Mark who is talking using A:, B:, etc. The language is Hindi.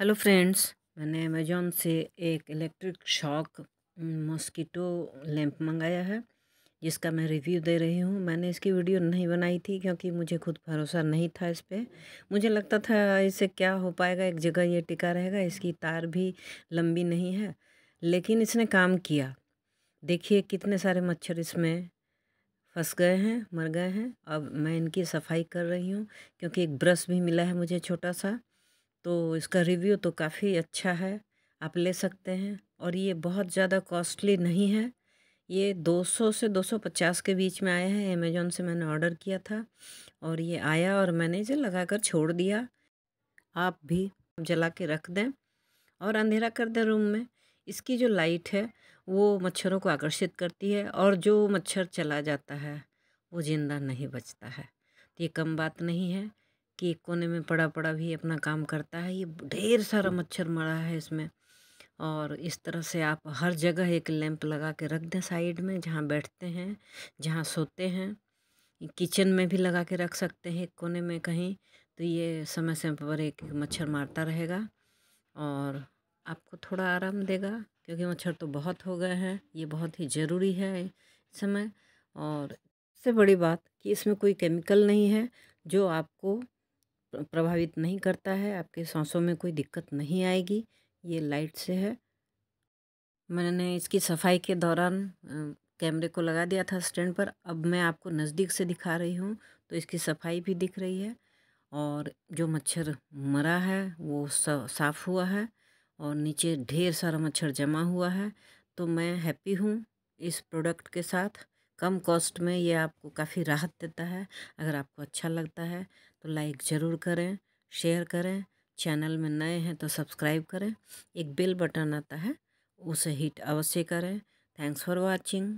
A: हेलो फ्रेंड्स मैंने अमेजोन से एक इलेक्ट्रिक शॉक मॉस्किटो लैंप मंगाया है जिसका मैं रिव्यू दे रही हूँ मैंने इसकी वीडियो नहीं बनाई थी क्योंकि मुझे खुद भरोसा नहीं था इस पर मुझे लगता था इससे क्या हो पाएगा एक जगह ये टिका रहेगा इसकी तार भी लंबी नहीं है लेकिन इसने काम किया देखिए कितने सारे मच्छर इसमें फंस गए हैं मर गए हैं अब मैं इनकी सफाई कर रही हूँ क्योंकि एक ब्रश भी मिला है मुझे छोटा सा तो इसका रिव्यू तो काफ़ी अच्छा है आप ले सकते हैं और ये बहुत ज़्यादा कॉस्टली नहीं है ये 200 से 250 के बीच में आया है अमेज़ोन से मैंने ऑर्डर किया था और ये आया और मैंने इसे लगा कर छोड़ दिया आप भी जला के रख दें और अंधेरा कर दें रूम में इसकी जो लाइट है वो मच्छरों को आकर्षित करती है और जो मच्छर चला जाता है वो जिंदा नहीं बचता है तो ये कम बात नहीं है कि एक कोने में पड़ा पड़ा भी अपना काम करता है ये ढेर सारा मच्छर मरा है इसमें और इस तरह से आप हर जगह एक लैंप लगा के रख दें साइड में जहाँ बैठते हैं जहाँ सोते हैं किचन में भी लगा के रख सकते हैं एक कोने में कहीं तो ये समय समय पर एक मच्छर मारता रहेगा और आपको थोड़ा आराम देगा क्योंकि मच्छर तो बहुत हो गए हैं ये बहुत ही ज़रूरी है इस समय और सबसे बड़ी बात कि इसमें कोई केमिकल नहीं है जो आपको प्रभावित नहीं करता है आपके सांसों में कोई दिक्कत नहीं आएगी ये लाइट से है मैंने इसकी सफाई के दौरान कैमरे को लगा दिया था स्टैंड पर अब मैं आपको नज़दीक से दिखा रही हूँ तो इसकी सफाई भी दिख रही है और जो मच्छर मरा है वो साफ़ हुआ है और नीचे ढेर सारा मच्छर जमा हुआ है तो मैं हैप्पी हूँ इस प्रोडक्ट के साथ कम कॉस्ट में ये आपको काफ़ी राहत देता है अगर आपको अच्छा लगता है तो लाइक ज़रूर करें शेयर करें चैनल में नए हैं तो सब्सक्राइब करें एक बेल बटन आता है उसे हिट अवश्य करें थैंक्स फॉर वॉचिंग